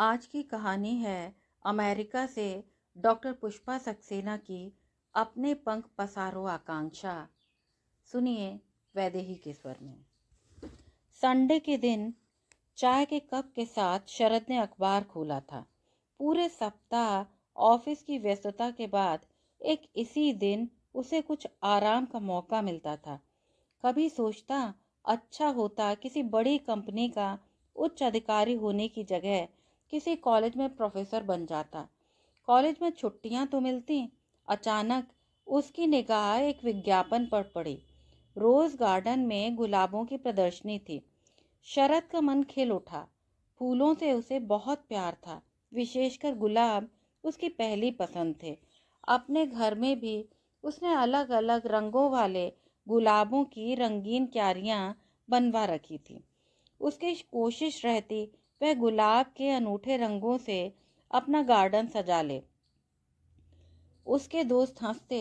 आज की कहानी है अमेरिका से डॉक्टर पुष्पा सक्सेना की अपने पंख पसारो आकांक्षा सुनिए वैदेही के स्वर में संडे के दिन चाय के कप के साथ शरद ने अखबार खोला था पूरे सप्ताह ऑफिस की व्यस्तता के बाद एक इसी दिन उसे कुछ आराम का मौका मिलता था कभी सोचता अच्छा होता किसी बड़ी कंपनी का उच्च अधिकारी होने की जगह किसी कॉलेज में प्रोफेसर बन जाता कॉलेज में छुट्टियां तो मिलती अचानक उसकी निगाह एक विज्ञापन पर पड़ी रोज़ गार्डन में गुलाबों की प्रदर्शनी थी शरद का मन खिल उठा फूलों से उसे बहुत प्यार था विशेषकर गुलाब उसकी पहली पसंद थे अपने घर में भी उसने अलग अलग रंगों वाले गुलाबों की रंगीन क्यारियाँ बनवा रखी थी उसकी कोशिश रहती वह गुलाब के अनूठे रंगों से अपना गार्डन सजा ले उसके दोस्त हंसते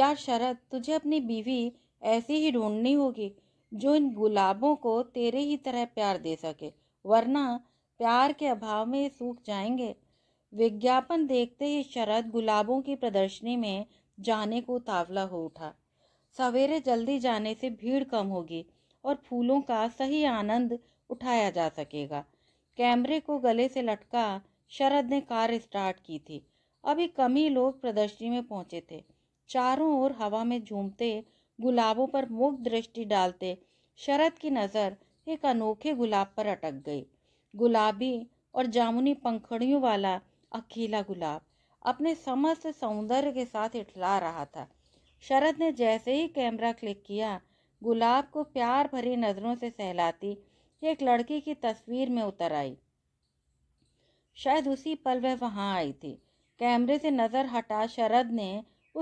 यार शरद तुझे अपनी बीवी ऐसी ही ढूंढनी होगी जो इन गुलाबों को तेरे ही तरह प्यार दे सके वरना प्यार के अभाव में ये सूख जाएंगे विज्ञापन देखते ही शरद गुलाबों की प्रदर्शनी में जाने को तावला हो उठा सवेरे जल्दी जाने से भीड़ कम होगी और फूलों का सही आनंद उठाया जा सकेगा कैमरे को गले से लटका शरद ने कार स्टार्ट की थी अभी कम ही लोग प्रदर्शनी में पहुंचे थे चारों ओर हवा में झूमते गुलाबों पर मुग्ध दृष्टि डालते शरद की नज़र एक अनोखे गुलाब पर अटक गई गुलाबी और जामुनी पंखड़ियों वाला अकेला गुलाब अपने समस्त सौंदर्य के साथ इठला रहा था शरद ने जैसे ही कैमरा क्लिक किया गुलाब को प्यार भरी नज़रों से सहलाती एक लड़की की तस्वीर में उतर आई शायद उसी पल वह वहाँ आई थी कैमरे से नज़र हटा शरद ने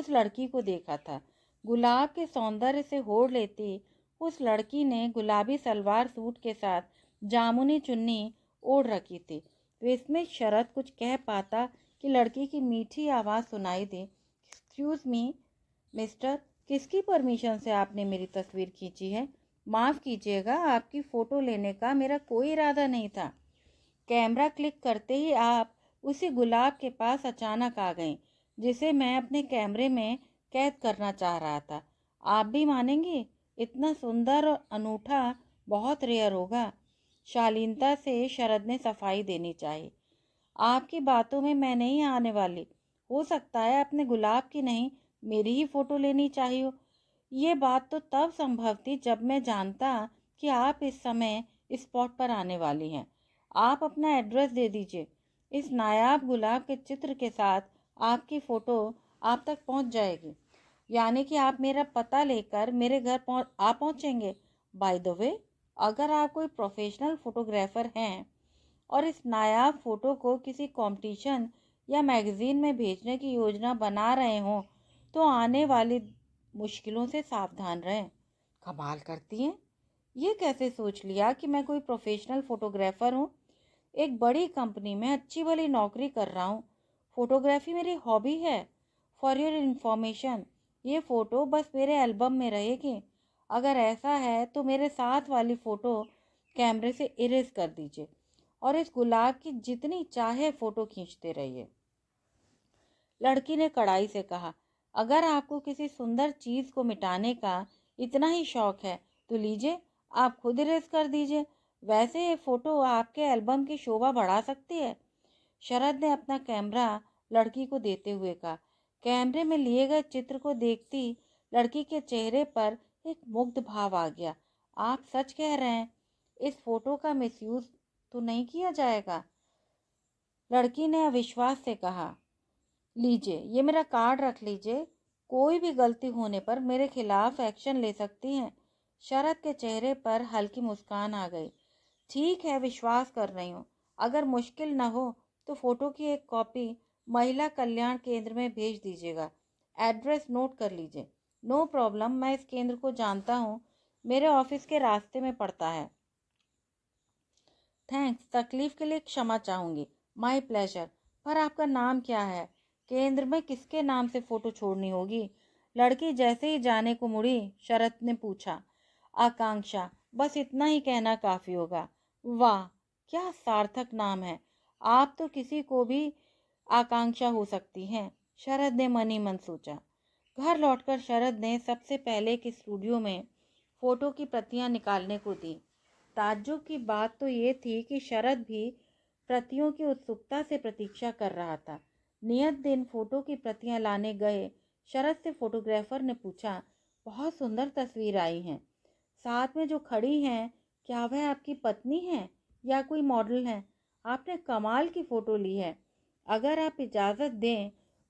उस लड़की को देखा था गुलाब के सौंदर्य से होड़ लेती उस लड़की ने गुलाबी सलवार सूट के साथ जामुनी चुन्नी ओढ़ रखी थी इसमें शरद कुछ कह पाता कि लड़की की मीठी आवाज़ सुनाई दे एक्सक्यूज़ मी मिस्टर किसकी परमिशन से आपने मेरी तस्वीर खींची है माफ़ कीजिएगा आपकी फ़ोटो लेने का मेरा कोई इरादा नहीं था कैमरा क्लिक करते ही आप उसी गुलाब के पास अचानक आ गए जिसे मैं अपने कैमरे में कैद करना चाह रहा था आप भी मानेंगे इतना सुंदर और अनूठा बहुत रेयर होगा शालीनता से शरद ने सफाई देनी चाहिए आपकी बातों में मैं नहीं आने वाली हो सकता है अपने गुलाब की नहीं मेरी ही फ़ोटो लेनी चाहिए ये बात तो तब संभव थी जब मैं जानता कि आप इस समय स्पॉट पर आने वाली हैं आप अपना एड्रेस दे दीजिए इस नायाब गुलाब के चित्र के साथ आपकी फ़ोटो आप तक पहुंच जाएगी यानी कि आप मेरा पता लेकर मेरे घर पहुँच आ पहुंचेंगे बाय द वे अगर आप कोई प्रोफेशनल फ़ोटोग्राफ़र हैं और इस नायाब फ़ोटो को किसी कंपटीशन या मैगज़ीन में भेजने की योजना बना रहे हों तो आने वाली मुश्किलों से सावधान रहें कमाल करती हैं ये कैसे सोच लिया कि मैं कोई प्रोफेशनल फ़ोटोग्राफ़र हूँ एक बड़ी कंपनी में अच्छी भली नौकरी कर रहा हूँ फ़ोटोग्राफ़ी मेरी हॉबी है फॉर योर इन्फॉर्मेशन ये फ़ोटो बस मेरे एल्बम में रहेगी अगर ऐसा है तो मेरे साथ वाली फ़ोटो कैमरे से इरेज कर दीजिए और इस गुलाब की जितनी चाहे फ़ोटो खींचते रहिए लड़की ने कड़ाई से कहा अगर आपको किसी सुंदर चीज़ को मिटाने का इतना ही शौक है तो लीजिए आप खुद रेस कर दीजिए वैसे ये फ़ोटो आपके एल्बम की शोभा बढ़ा सकती है शरद ने अपना कैमरा लड़की को देते हुए कहा कैमरे में लिए गए चित्र को देखती लड़की के चेहरे पर एक मुग्ध भाव आ गया आप सच कह रहे हैं इस फोटो का मिसयूज तो नहीं किया जाएगा लड़की ने अविश्वास से कहा लीजिए ये मेरा कार्ड रख लीजिए कोई भी गलती होने पर मेरे खिलाफ एक्शन ले सकती हैं शरद के चेहरे पर हल्की मुस्कान आ गई ठीक है विश्वास कर रही हूँ अगर मुश्किल न हो तो फोटो की एक कॉपी महिला कल्याण केंद्र में भेज दीजिएगा एड्रेस नोट कर लीजिए नो प्रॉब्लम मैं इस केंद्र को जानता हूँ मेरे ऑफिस के रास्ते में पड़ता है थैंक्स तकलीफ के लिए क्षमा चाहूँगी माई प्लेजर पर आपका नाम क्या है केंद्र में किसके नाम से फोटो छोड़नी होगी लड़की जैसे ही जाने को मुड़ी शरत ने पूछा आकांक्षा बस इतना ही कहना काफ़ी होगा वाह क्या सार्थक नाम है आप तो किसी को भी आकांक्षा हो सकती हैं शरद ने मन ही मन सोचा घर लौटकर शरद ने सबसे पहले के स्टूडियो में फ़ोटो की प्रतियां निकालने को दी ताज्जुब की बात तो ये थी कि शरद भी प्रतियों की उत्सुकता से प्रतीक्षा कर रहा था नियत दिन फोटो की प्रतियां लाने गए शरद से फोटोग्राफर ने पूछा बहुत सुंदर तस्वीर आई हैं साथ में जो खड़ी हैं क्या वह आपकी पत्नी हैं या कोई मॉडल हैं आपने कमाल की फ़ोटो ली है अगर आप इजाज़त दें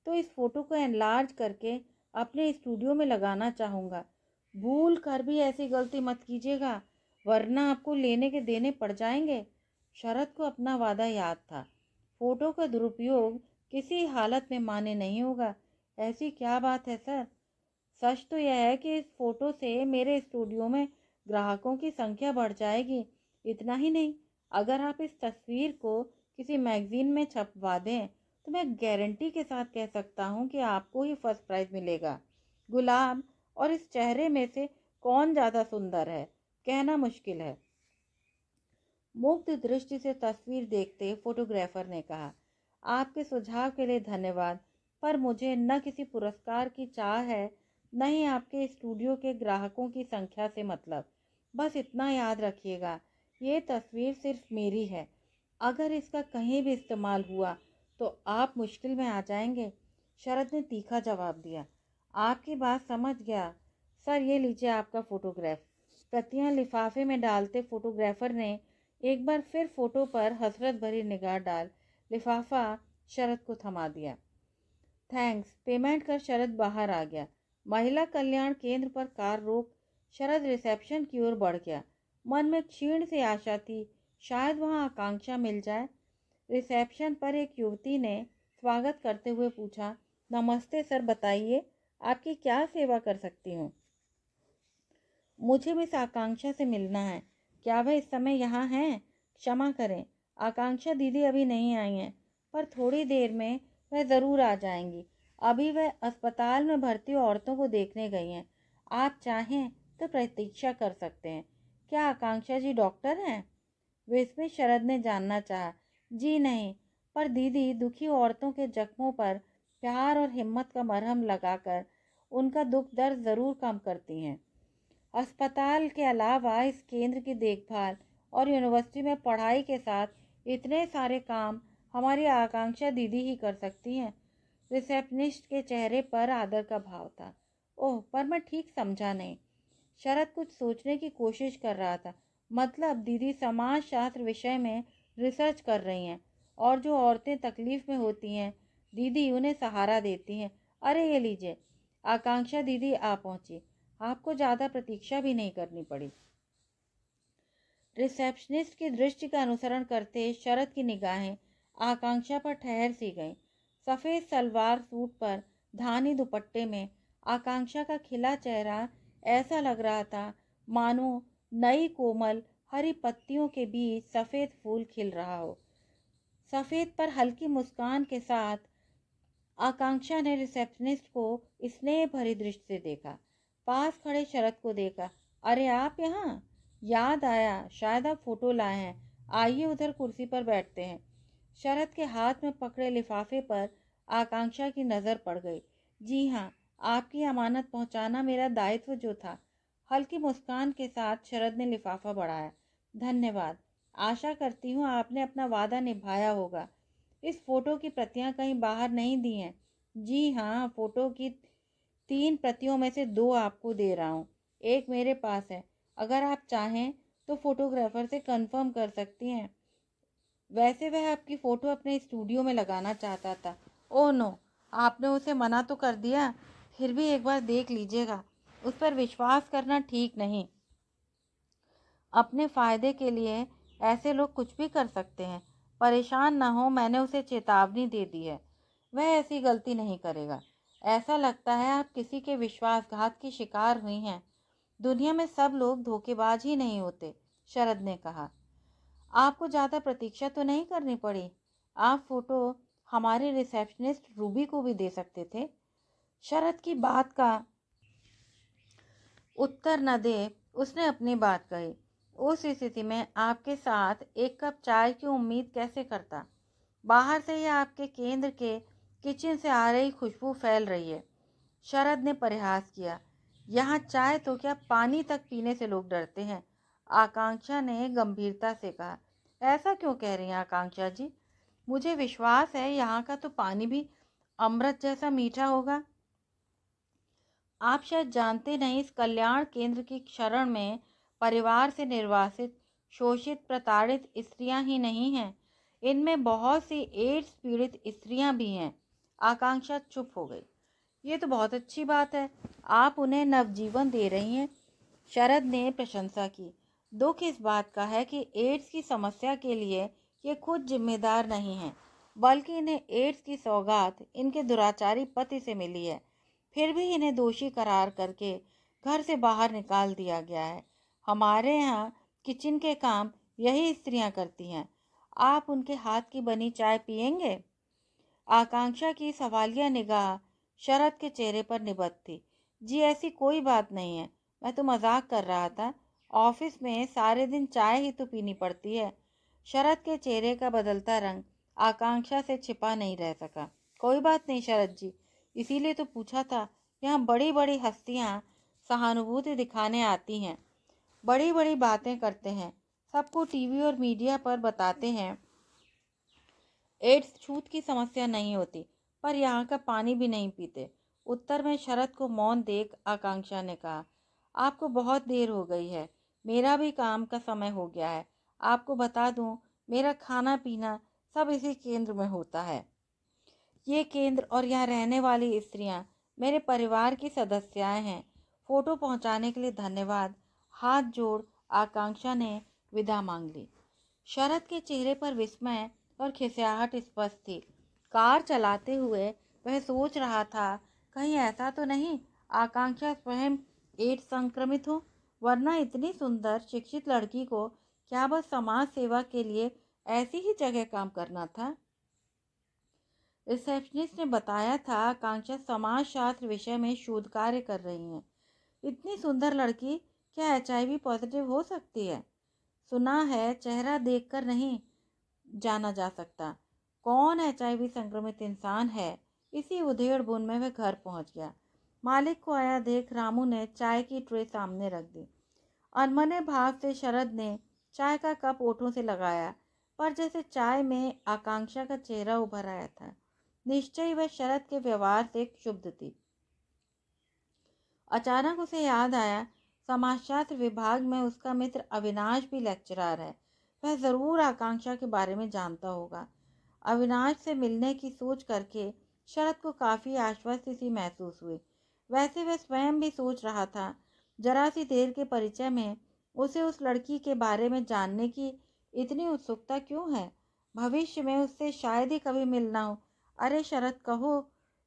तो इस फ़ोटो को एनलार्ज करके अपने स्टूडियो में लगाना चाहूँगा भूल कर भी ऐसी गलती मत कीजिएगा वरना आपको लेने के देने पड़ जाएंगे शरद को अपना वादा याद था फ़ोटो का दुरुपयोग किसी हालत में मान्य नहीं होगा ऐसी क्या बात है सर सच तो यह है कि इस फोटो से मेरे स्टूडियो में ग्राहकों की संख्या बढ़ जाएगी इतना ही नहीं अगर आप इस तस्वीर को किसी मैगज़ीन में छपवा दें तो मैं गारंटी के साथ कह सकता हूँ कि आपको ही फर्स्ट प्राइज़ मिलेगा गुलाब और इस चेहरे में से कौन ज़्यादा सुंदर है कहना मुश्किल है मुक्त दृष्टि से तस्वीर देखते फोटोग्राफर ने कहा आपके सुझाव के लिए धन्यवाद पर मुझे न किसी पुरस्कार की चाह है न ही आपके स्टूडियो के ग्राहकों की संख्या से मतलब बस इतना याद रखिएगा ये तस्वीर सिर्फ मेरी है अगर इसका कहीं भी इस्तेमाल हुआ तो आप मुश्किल में आ जाएंगे शरद ने तीखा जवाब दिया आपकी बात समझ गया सर ये लीजिए आपका फ़ोटोग्राफ प्रतियां लिफाफे में डालते फोटोग्राफर ने एक बार फिर फ़ोटो पर हसरत भरी निगाह डाल लिफाफा शरद को थमा दिया थैंक्स पेमेंट कर शरद बाहर आ गया महिला कल्याण केंद्र पर कार रोक शरद रिसेप्शन की ओर बढ़ गया मन में क्षीण से आशा थी शायद वहाँ आकांक्षा मिल जाए रिसेप्शन पर एक युवती ने स्वागत करते हुए पूछा नमस्ते सर बताइए आपकी क्या सेवा कर सकती हूँ मुझे इस आकांक्षा से मिलना है क्या वह इस समय यहाँ हैं क्षमा करें आकांक्षा दीदी अभी नहीं आई हैं पर थोड़ी देर में वह ज़रूर आ जाएंगी अभी वह अस्पताल में भर्ती औरतों को देखने गई हैं आप चाहें तो प्रतीक्षा कर सकते हैं क्या आकांक्षा जी डॉक्टर हैं विस्मित शरद ने जानना चाहा जी नहीं पर दीदी दुखी औरतों के जख्मों पर प्यार और हिम्मत का मरहम लगाकर उनका दुख दर्द ज़रूर कम करती हैं अस्पताल के अलावा इस केंद्र की देखभाल और यूनिवर्सिटी में पढ़ाई के साथ इतने सारे काम हमारी आकांक्षा दीदी ही कर सकती हैं रिसेप्शनिस्ट के चेहरे पर आदर का भाव था ओह पर मैं ठीक समझा नहीं शरद कुछ सोचने की कोशिश कर रहा था मतलब दीदी समाज शास्त्र विषय में रिसर्च कर रही हैं और जो औरतें तकलीफ़ में होती हैं दीदी उन्हें सहारा देती हैं अरे ये लीजिए आकांक्षा दीदी आ पहुँची आपको ज़्यादा प्रतीक्षा भी नहीं करनी पड़ी रिसेप्शनिस्ट की दृष्टि का अनुसरण करते शरद की निगाहें आकांक्षा पर ठहर सी गईं सफ़ेद सलवार सूट पर धानी दुपट्टे में आकांक्षा का खिला चेहरा ऐसा लग रहा था मानो नई कोमल हरी पत्तियों के बीच सफ़ेद फूल खिल रहा हो सफ़ेद पर हल्की मुस्कान के साथ आकांक्षा ने रिसेप्शनिस्ट को स्नेह भरी दृष्टि से देखा पास खड़े शरद को देखा अरे आप यहाँ याद आया शायद आप फ़ोटो लाए हैं आइए उधर कुर्सी पर बैठते हैं शरद के हाथ में पकड़े लिफाफे पर आकांक्षा की नज़र पड़ गई जी हाँ आपकी अमानत पहुँचाना मेरा दायित्व जो था हल्की मुस्कान के साथ शरद ने लिफाफा बढ़ाया धन्यवाद आशा करती हूँ आपने अपना वादा निभाया होगा इस फ़ोटो की प्रतियाँ कहीं बाहर नहीं दी हैं जी हाँ फ़ोटो की तीन प्रतियों में से दो आपको दे रहा हूँ एक मेरे पास है अगर आप चाहें तो फ़ोटोग्राफ़र से कंफर्म कर सकती हैं वैसे वह आपकी फ़ोटो अपने स्टूडियो में लगाना चाहता था ओ oh नो आपने उसे मना तो कर दिया फिर भी एक बार देख लीजिएगा उस पर विश्वास करना ठीक नहीं अपने फ़ायदे के लिए ऐसे लोग कुछ भी कर सकते हैं परेशान ना हो मैंने उसे चेतावनी दे दी है वह ऐसी गलती नहीं करेगा ऐसा लगता है आप किसी के विश्वासघात की शिकार हुई हैं दुनिया में सब लोग धोखेबाज ही नहीं होते शरद ने कहा आपको ज़्यादा प्रतीक्षा तो नहीं करनी पड़ी आप फोटो हमारे रिसेप्शनिस्ट रूबी को भी दे सकते थे शरद की बात का उत्तर न दे उसने अपनी बात कही उस स्थिति में आपके साथ एक कप चाय की उम्मीद कैसे करता बाहर से ही आपके केंद्र के किचन से आ रही खुशबू फैल रही है शरद ने परिहास किया यहाँ चाय तो क्या पानी तक पीने से लोग डरते हैं आकांक्षा ने गंभीरता से कहा ऐसा क्यों कह रही हैं आकांक्षा जी मुझे विश्वास है यहाँ का तो पानी भी अमृत जैसा मीठा होगा आप शायद जानते नहीं इस कल्याण केंद्र की शरण में परिवार से निर्वासित शोषित प्रताड़ित स्त्रियां ही नहीं हैं इनमें बहुत सी एड्स पीड़ित स्त्रियां भी हैं आकांक्षा चुप हो गई ये तो बहुत अच्छी बात है आप उन्हें नवजीवन दे रही हैं शरद ने प्रशंसा की दुख इस बात का है कि एड्स की समस्या के लिए ये खुद जिम्मेदार नहीं हैं बल्कि इन्हें एड्स की सौगात इनके दुराचारी पति से मिली है फिर भी इन्हें दोषी करार करके घर से बाहर निकाल दिया गया है हमारे यहाँ किचन के काम यही स्त्रियाँ करती हैं आप उनके हाथ की बनी चाय पियेंगे आकांक्षा की सवालिया निगाह शरद के चेहरे पर निबत थी जी ऐसी कोई बात नहीं है मैं तो मजाक कर रहा था ऑफिस में सारे दिन चाय ही तो पीनी पड़ती है शरद के चेहरे का बदलता रंग आकांक्षा से छिपा नहीं रह सका कोई बात नहीं शरद जी इसीलिए तो पूछा था यहाँ बड़ी बड़ी हस्तियाँ सहानुभूति दिखाने आती हैं बड़ी बड़ी बातें करते हैं सबको टीवी और मीडिया पर बताते हैं एड्स छूत की समस्या नहीं होती पर यहाँ का पानी भी नहीं पीते उत्तर में शरद को मौन देख आकांक्षा ने कहा आपको बहुत देर हो गई है मेरा भी काम का समय हो गया है आपको बता दूँ मेरा खाना पीना सब इसी केंद्र में होता है ये केंद्र और यहाँ रहने वाली स्त्रियाँ मेरे परिवार की सदस्याएं हैं फोटो पहुँचाने के लिए धन्यवाद हाथ जोड़ आकांक्षा ने विदा मांग ली शरद के चेहरे पर विस्मय और खिसियाहट स्पष्ट थी कार चलाते हुए वह सोच रहा था कहीं ऐसा तो नहीं आकांक्षा स्वयं एड्स संक्रमित हो वरना इतनी सुंदर शिक्षित लड़की को क्या बस समाज सेवा के लिए ऐसी ही जगह काम करना था रिसेप्शनिस्ट ने बताया था आकांक्षा समाज शास्त्र विषय में शोध कार्य कर रही हैं इतनी सुंदर लड़की क्या एच पॉजिटिव हो सकती है सुना है चेहरा देखकर नहीं जाना जा सकता कौन एच संक्रमित इंसान है इसी उधेड़ बुन में वह घर पहुंच गया मालिक को आया देख रामू ने चाय की ट्रे सामने रख दी अनमने भाव से शरद ने चाय का कप ओठों से लगाया पर जैसे चाय में आकांक्षा का चेहरा उभर आया था निश्चय वह शरद के व्यवहार से क्षुब्ध थी अचानक उसे याद आया समाजशास्त्र विभाग में उसका मित्र अविनाश भी लेक्चरर है वह ज़रूर आकांक्षा के बारे में जानता होगा अविनाश से मिलने की सोच करके शरद को काफ़ी आश्वस्त सी महसूस हुई वैसे वह स्वयं भी सोच रहा था जरा सी देर के परिचय में उसे उस लड़की के बारे में जानने की इतनी उत्सुकता क्यों है भविष्य में उससे शायद ही कभी मिलना हो अरे शरद कहो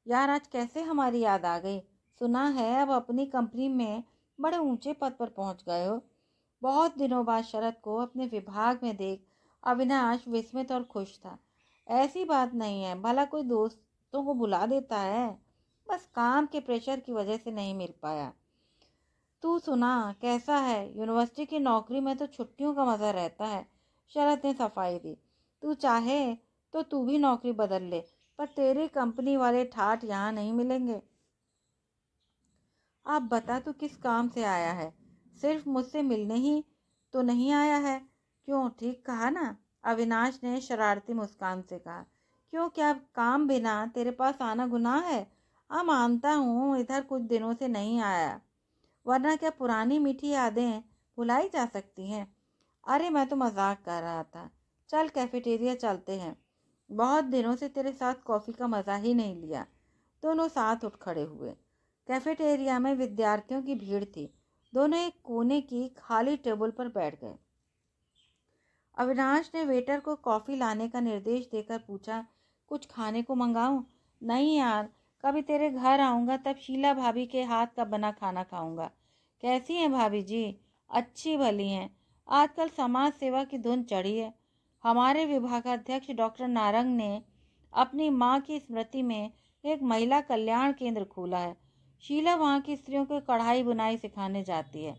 यार आज कैसे हमारी याद आ गई सुना है अब अपनी कंपनी में बड़े ऊंचे पद पर पहुंच गए हो बहुत दिनों बाद शरद को अपने विभाग में देख अविनाश विस्मित और खुश था ऐसी बात नहीं है भला कोई दोस्तों को बुला देता है बस काम के प्रेशर की वजह से नहीं मिल पाया तू सुना कैसा है यूनिवर्सिटी की नौकरी में तो छुट्टियों का मज़ा रहता है शरत ने सफाई दी तू चाहे तो तू भी नौकरी बदल ले पर तेरी कंपनी वाले ठाठ यहाँ नहीं मिलेंगे आप बता तू किस काम से आया है सिर्फ मुझसे मिलने ही तो नहीं आया है क्यों ठीक कहा ना अविनाश ने शरारती मुस्कान से कहा क्यों क्या काम बिना तेरे पास आना गुनाह है हाँ मानता हूँ इधर कुछ दिनों से नहीं आया वरना क्या पुरानी मीठी यादें भुलाई जा सकती हैं अरे मैं तो मजाक कर रहा था चल कैफेटेरिया चलते हैं बहुत दिनों से तेरे साथ कॉफ़ी का मज़ा ही नहीं लिया दोनों साथ उठ खड़े हुए कैफेटेरिया में विद्यार्थियों की भीड़ थी दोनों एक कोने की खाली टेबल पर बैठ गए अविनाश ने वेटर को कॉफ़ी लाने का निर्देश देकर पूछा कुछ खाने को मंगाऊं नहीं यार कभी तेरे घर आऊँगा तब शीला भाभी के हाथ का बना खाना खाऊँगा कैसी हैं भाभी जी अच्छी भली हैं आजकल समाज सेवा की धुन चढ़ी है हमारे विभागाध्यक्ष डॉक्टर नारंग ने अपनी माँ की स्मृति में एक महिला कल्याण केंद्र खोला है शीला वहाँ की स्त्रियों को कढ़ाई बुनाई सिखाने जाती है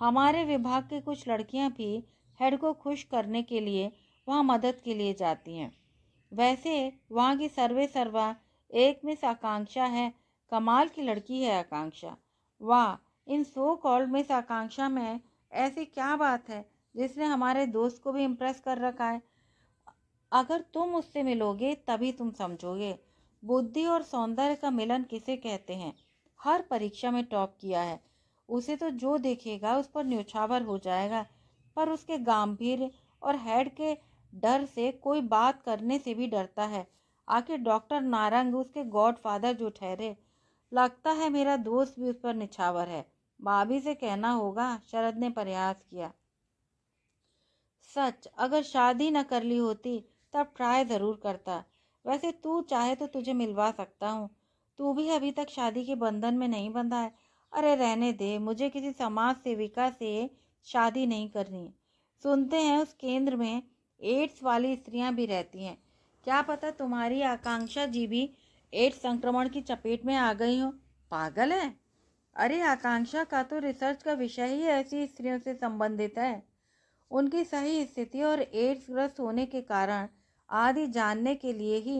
हमारे विभाग की कुछ लड़कियाँ भी हेड को खुश करने के लिए वहाँ मदद के लिए जाती हैं वैसे वहाँ की सर्वे सर्वा एक मिस आकांक्षा है कमाल की लड़की है आकांक्षा वाह इन सो कॉल्ड मिस आकांक्षा में ऐसी क्या बात है जिसने हमारे दोस्त को भी इम्प्रेस कर रखा है अगर तुम उससे मिलोगे तभी तुम समझोगे बुद्धि और सौंदर्य का मिलन किसे कहते हैं हर परीक्षा में टॉप किया है उसे तो जो देखेगा उस पर न्योछावर हो जाएगा पर उसके गंभीर और हेड के डर से कोई बात करने से भी डरता है आखिर डॉक्टर नारंग उसके गॉडफादर जो ठहरे लगता है मेरा दोस्त भी उस पर निछावर है भाभी से कहना होगा शरद ने प्रयास किया सच अगर शादी न कर ली होती तब ट्राई ज़रूर करता वैसे तू चाहे तो तुझे मिलवा सकता हूँ तू भी अभी तक शादी के बंधन में नहीं बंधा है अरे रहने दे मुझे किसी समाज सेविका से शादी नहीं करनी सुनते हैं उस केंद्र में एड्स वाली स्त्रियां भी रहती हैं क्या पता तुम्हारी आकांक्षा जी भी एड्स संक्रमण की चपेट में आ गई हो पागल है अरे आकांक्षा का तो रिसर्च का विषय ही ऐसी स्त्रियों से संबंधित है उनकी सही स्थिति और एड्स ग्रस्त होने के कारण आदि जानने के लिए ही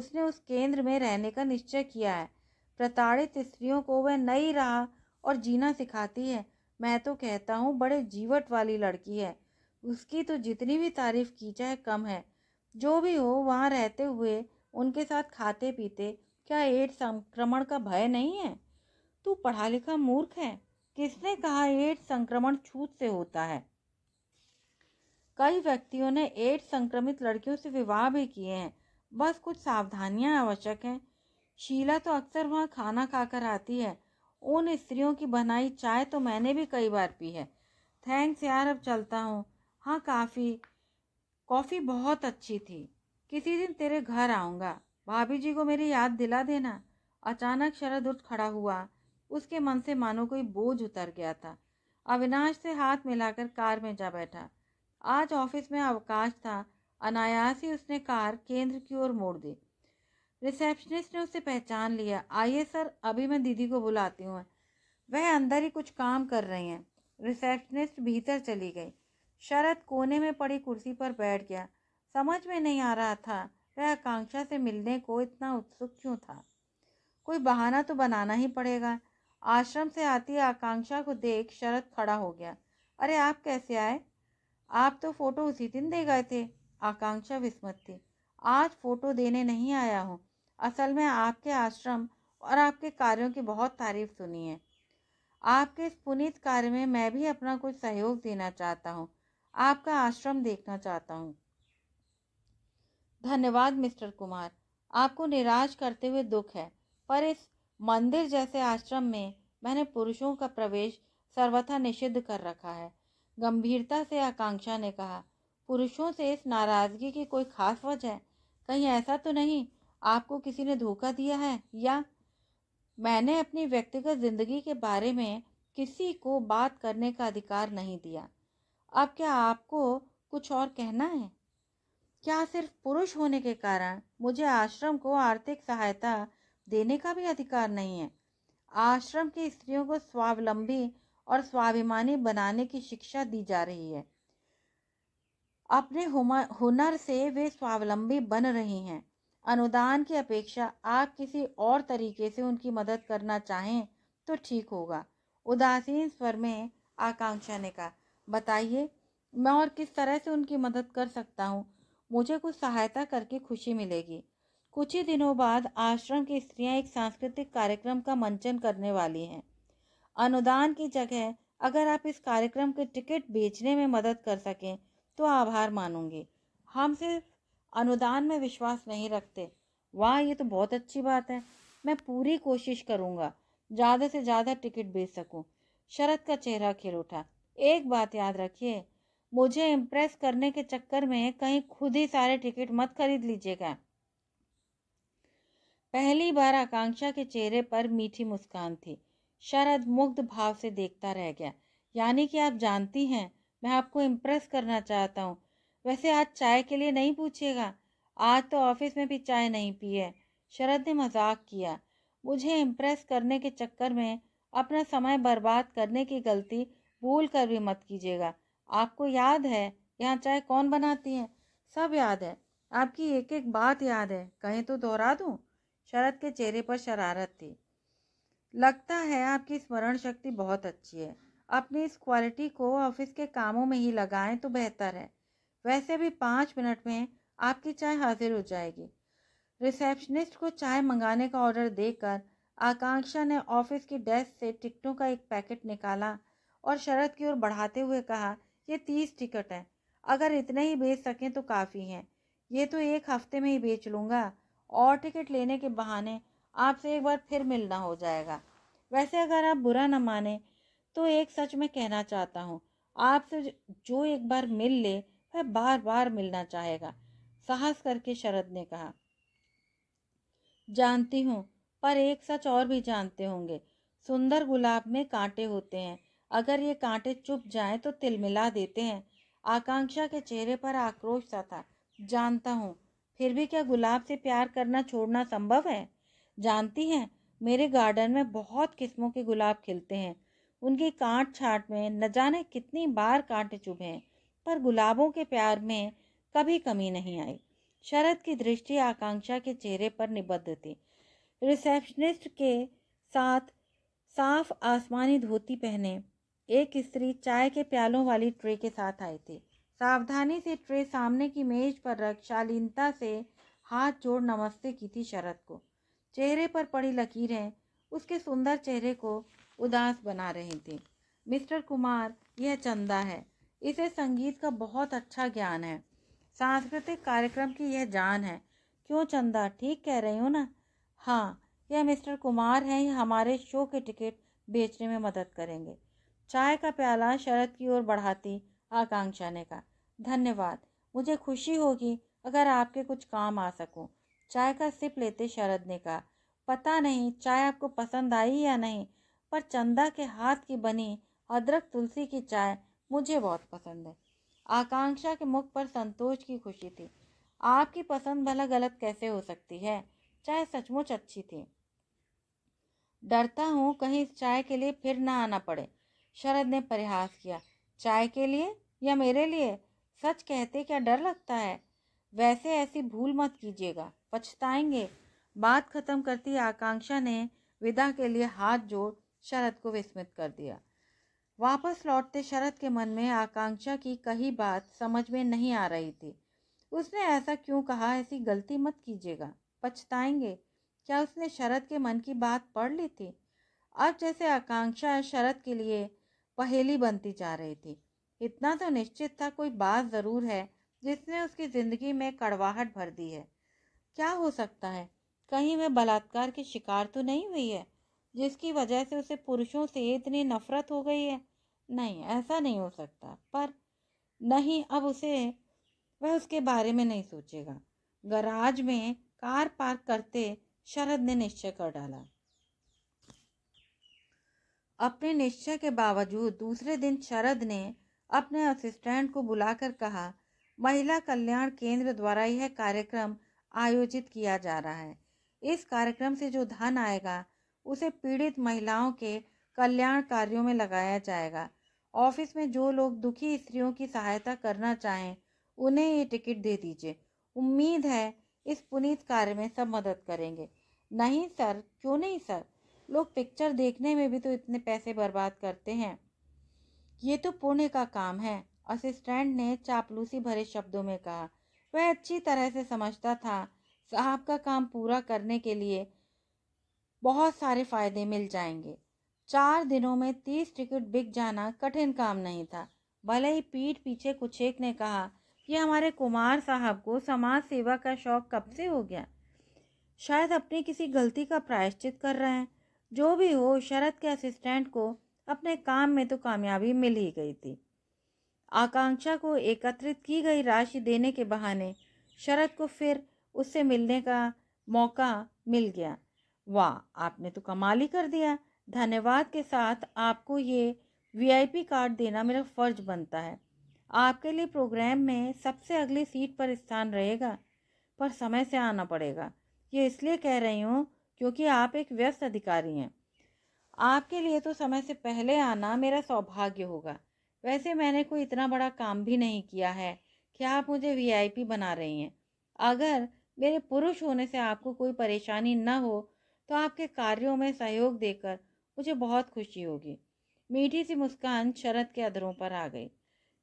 उसने उस केंद्र में रहने का निश्चय किया है प्रताड़ित स्त्रियों को वह नई राह और जीना सिखाती है मैं तो कहता हूँ बड़े जीवट वाली लड़की है उसकी तो जितनी भी तारीफ की जाए कम है जो भी हो वहाँ रहते हुए उनके साथ खाते पीते क्या एड्स संक्रमण का भय नहीं है तू पढ़ा लिखा मूर्ख है किसने कहा एड्स संक्रमण छूत से होता है कई व्यक्तियों ने एड्स संक्रमित लड़कियों से विवाह भी किए हैं बस कुछ सावधानियां आवश्यक हैं शीला तो अक्सर वहाँ खाना खाकर आती है उन स्त्रियों की बनाई चाय तो मैंने भी कई बार पी है थैंक्स यार अब चलता हूँ हाँ काफ़ी कॉफ़ी बहुत अच्छी थी किसी दिन तेरे घर आऊँगा भाभी जी को मेरी याद दिला देना अचानक शरद उठ खड़ा हुआ उसके मन से मानो कोई बोझ उतर गया था अविनाश से हाथ मिलाकर कार में जा बैठा आज ऑफिस में अवकाश था अनायास ही उसने कार केंद्र की ओर मोड़ दी रिसेप्शनिस्ट ने उसे पहचान लिया आइए सर अभी मैं दीदी को बुलाती हूँ वह अंदर ही कुछ काम कर रही हैं रिसेप्शनिस्ट भीतर चली गई शरद कोने में पड़ी कुर्सी पर बैठ गया समझ में नहीं आ रहा था वह आकांक्षा से मिलने को इतना उत्सुक क्यों था कोई बहाना तो बनाना ही पड़ेगा आश्रम से आती आकांक्षा को देख शरद खड़ा हो गया अरे आप कैसे आए आप तो फोटो उसी दिन दे गए थे आकांक्षा विस्मत थी आज फोटो देने नहीं आया हूँ असल में आपके आश्रम और आपके कार्यों की बहुत तारीफ सुनी है आपके इस पुनीत कार्य में मैं भी अपना कुछ सहयोग देना चाहता हूँ आपका आश्रम देखना चाहता हूँ धन्यवाद मिस्टर कुमार आपको निराश करते हुए दुख है पर इस मंदिर जैसे आश्रम में मैंने पुरुषों का प्रवेश सर्वथा निषिद्ध कर रखा है गंभीरता से आकांक्षा ने कहा पुरुषों से इस नाराज़गी की कोई खास वजह कहीं ऐसा तो नहीं आपको किसी ने धोखा दिया है या मैंने अपनी व्यक्तिगत जिंदगी के बारे में किसी को बात करने का अधिकार नहीं दिया अब क्या आपको कुछ और कहना है क्या सिर्फ पुरुष होने के कारण मुझे आश्रम को आर्थिक सहायता देने का भी अधिकार नहीं है आश्रम की स्त्रियों को स्वावलंबी और स्वाभिमानी बनाने की शिक्षा दी जा रही है अपने हुनर से वे स्वावलंबी बन रही हैं अनुदान की अपेक्षा आप किसी और तरीके से उनकी मदद करना चाहें तो ठीक होगा उदासीन स्वर में आकांक्षा ने कहा बताइए मैं और किस तरह से उनकी मदद कर सकता हूँ मुझे कुछ सहायता करके खुशी मिलेगी कुछ ही दिनों बाद आश्रम की स्त्रियाँ एक सांस्कृतिक कार्यक्रम का मंचन करने वाली हैं अनुदान की जगह अगर आप इस कार्यक्रम के टिकट बेचने में मदद कर सकें तो आभार मानूंगी हम सिर्फ अनुदान में विश्वास नहीं रखते वाह ये तो बहुत अच्छी बात है मैं पूरी कोशिश करूँगा ज़्यादा से ज़्यादा टिकट बेच सकूँ शरद का चेहरा खिल उठा एक बात याद रखिए मुझे इम्प्रेस करने के चक्कर में कहीं खुद ही सारे टिकट मत खरीद लीजिएगा पहली बार आकांक्षा के चेहरे पर मीठी मुस्कान थी शरद मुग्ध भाव से देखता रह गया यानी कि आप जानती हैं मैं आपको इम्प्रेस करना चाहता हूँ वैसे आज चाय के लिए नहीं पूछेगा आज तो ऑफिस में भी चाय नहीं पी है शरद ने मजाक किया मुझे इम्प्रेस करने के चक्कर में अपना समय बर्बाद करने की गलती भूल कर भी मत कीजिएगा आपको याद है यहाँ चाय कौन बनाती है सब याद है आपकी एक एक बात याद है कहें तो दोहरा दूँ शरद के चेहरे पर शरारत थी लगता है आपकी स्मरण शक्ति बहुत अच्छी है अपनी इस क्वालिटी को ऑफिस के कामों में ही लगाएं तो बेहतर है वैसे भी पाँच मिनट में आपकी चाय हाजिर हो जाएगी रिसेप्शनिस्ट को चाय मंगाने का ऑर्डर देकर आकांक्षा ने ऑफिस की डेस्क से टिकटों का एक पैकेट निकाला और शरद की ओर बढ़ाते हुए कहा ये तीस टिकट हैं अगर इतने ही बेच सकें तो काफ़ी हैं ये तो एक हफ्ते में ही बेच लूँगा और टिकट लेने के बहाने आपसे एक बार फिर मिलना हो जाएगा वैसे अगर आप बुरा ना माने तो एक सच में कहना चाहता हूँ आपसे जो एक बार मिल ले वह बार बार मिलना चाहेगा साहस करके शरद ने कहा जानती हूँ पर एक सच और भी जानते होंगे सुंदर गुलाब में कांटे होते हैं अगर ये कांटे चुप जाएं तो तिलमिला देते हैं आकांक्षा के चेहरे पर आक्रोश सा था जानता हूँ फिर भी क्या गुलाब से प्यार करना छोड़ना संभव है जानती हैं मेरे गार्डन में बहुत किस्मों के गुलाब खिलते हैं उनकी कांट छाट में न जाने कितनी बार कांटे चुभे हैं पर गुलाबों के प्यार में कभी कमी नहीं आई शरद की दृष्टि आकांक्षा के चेहरे पर निबद्ध थी रिसेप्शनिस्ट के साथ साफ आसमानी धोती पहने एक स्त्री चाय के प्यालों वाली ट्रे के साथ आई थी सावधानी से ट्रे सामने की मेज पर रख शालीनता से हाथ जोड़ नमस्ते की थी शरद को चेहरे पर पड़ी लकीरें उसके सुंदर चेहरे को उदास बना रही थी मिस्टर कुमार यह चंदा है इसे संगीत का बहुत अच्छा ज्ञान है सांस्कृतिक कार्यक्रम की यह जान है क्यों चंदा ठीक कह रही हूँ ना हाँ यह मिस्टर कुमार हैं हमारे शो के टिकट बेचने में मदद करेंगे चाय का प्याला शरद की ओर बढ़ाती आकांक्षा ने कहा धन्यवाद मुझे खुशी होगी अगर आपके कुछ काम आ सकूं चाय का सिप लेते शरद ने कहा पता नहीं चाय आपको पसंद आई या नहीं पर चंदा के हाथ की बनी अदरक तुलसी की चाय मुझे बहुत पसंद है आकांक्षा के मुख पर संतोष की खुशी थी आपकी पसंद भला गलत कैसे हो सकती है चाय सचमुच अच्छी थी डरता हूँ कहीं इस चाय के लिए फिर ना आना पड़े शरद ने परिहास किया चाय के लिए या मेरे लिए सच कहते क्या डर लगता है वैसे ऐसी भूल मत कीजिएगा पछताएंगे बात खत्म करती आकांक्षा ने विदा के लिए हाथ जोड़ शरद को विस्मित कर दिया वापस लौटते शरद के मन में आकांक्षा की कही बात समझ में नहीं आ रही थी उसने ऐसा क्यों कहा ऐसी गलती मत कीजिएगा पछताएंगे क्या उसने शरद के मन की बात पढ़ ली थी अब जैसे आकांक्षा शरद के लिए पहेली बनती जा रही थी इतना तो निश्चित था कोई बात ज़रूर है जिसने उसकी ज़िंदगी में कड़वाहट भर दी है क्या हो सकता है कहीं वह बलात्कार की शिकार तो नहीं हुई है जिसकी वजह से उसे पुरुषों से इतनी नफरत हो गई है नहीं ऐसा नहीं हो सकता पर नहीं अब उसे वह उसके बारे में नहीं सोचेगा गराज में कार पार्क करते शरद ने निश्चय कर डाला अपने निश्चय के बावजूद दूसरे दिन शरद ने अपने असिस्टेंट को बुलाकर कहा महिला कल्याण केंद्र द्वारा यह कार्यक्रम आयोजित किया जा रहा है इस कार्यक्रम से जो धन आएगा उसे पीड़ित महिलाओं के कल्याण कार्यों में लगाया जाएगा ऑफिस में जो लोग दुखी स्त्रियों की सहायता करना चाहें उन्हें ये टिकट दे दीजिए उम्मीद है इस पुनीत कार्य में सब मदद करेंगे नहीं सर क्यों नहीं सर लोग पिक्चर देखने में भी तो इतने पैसे बर्बाद करते हैं ये तो पुण्य का काम है असिस्टेंट ने चापलूसी भरे शब्दों में कहा वह अच्छी तरह से समझता था साहब का काम पूरा करने के लिए बहुत सारे फ़ायदे मिल जाएंगे चार दिनों में तीस टिकट बिक जाना कठिन काम नहीं था भले ही पीठ पीछे कुछ एक ने कहा कि हमारे कुमार साहब को समाज सेवा का शौक कब से हो गया शायद अपनी किसी गलती का प्रायश्चित कर रहे हैं जो भी हो शरद के असिस्टेंट को अपने काम में तो कामयाबी मिल ही गई थी आकांक्षा को एकत्रित की गई राशि देने के बहाने शरद को फिर उससे मिलने का मौका मिल गया वाह आपने तो कमाल ही कर दिया धन्यवाद के साथ आपको ये वीआईपी कार्ड देना मेरा फ़र्ज बनता है आपके लिए प्रोग्राम में सबसे अगली सीट पर स्थान रहेगा पर समय से आना पड़ेगा ये इसलिए कह रही हूँ क्योंकि आप एक व्यस्त अधिकारी हैं आपके लिए तो समय से पहले आना मेरा सौभाग्य होगा वैसे मैंने कोई इतना बड़ा काम भी नहीं किया है कि आप मुझे वीआईपी बना रही हैं अगर मेरे पुरुष होने से आपको कोई परेशानी न हो तो आपके कार्यों में सहयोग देकर मुझे बहुत खुशी होगी मीठी सी मुस्कान शरद के अधरों पर आ गई